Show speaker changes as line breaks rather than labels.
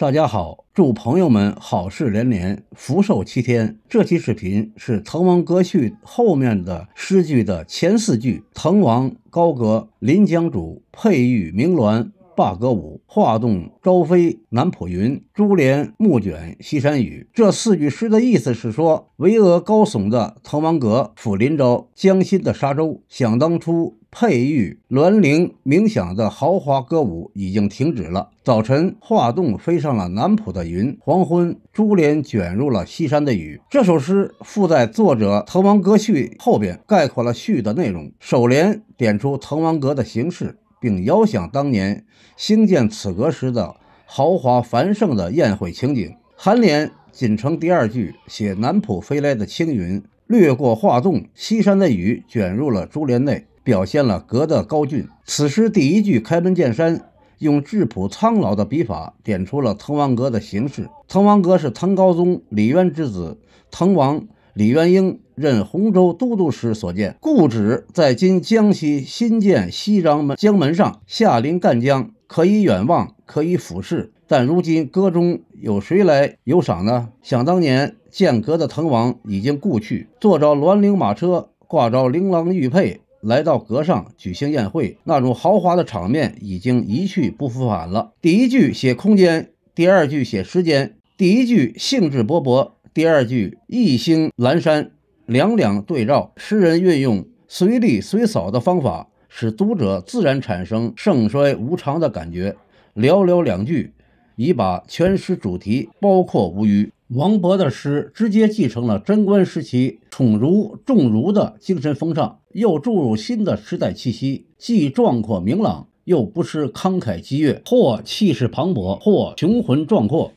大家好，祝朋友们好事连连，福寿齐天。这期视频是《滕王阁序》后面的诗句的前四句：滕王高阁临江渚，佩玉鸣鸾罢歌舞。画栋朝飞南浦云，珠帘暮卷西山雨。这四句诗的意思是说，巍峨高耸的滕王阁俯临着江心的沙洲，想当初。佩玉鸾铃鸣响的豪华歌舞已经停止了。早晨画栋飞上了南浦的云，黄昏珠帘卷入了西山的雨。这首诗附在作者《滕王阁序》后边，概括了序的内容。首联点出滕王阁的形式，并遥想当年兴建此阁时的豪华繁盛的宴会情景。颔联仅成第二句，写南浦飞来的青云掠过画栋，西山的雨卷入了珠帘内。表现了格的高峻。此诗第一句开门见山，用质朴苍老的笔法点出了滕王阁的形式。滕王阁是唐高宗李渊之子滕王李元婴任洪州都督时所建，故址在今江西新建西漳门江门上，下临赣江，可以远望，可以俯视。但如今阁中有谁来游赏呢？想当年建阁的滕王已经故去，坐着鸾铃马车，挂着琳琅玉佩。来到阁上举行宴会，那种豪华的场面已经一去不复返了。第一句写空间，第二句写时间。第一句兴致勃勃，第二句意兴阑珊，两两对照。诗人运用随例随扫的方法，使读者自然产生盛衰无常的感觉。寥寥两句，已把全诗主题包括无余。王勃的诗直接继承了贞观时期宠儒重儒的精神风尚，又注入新的时代气息，既壮阔明朗，又不失慷慨激越，或气势磅礴，或雄浑壮阔。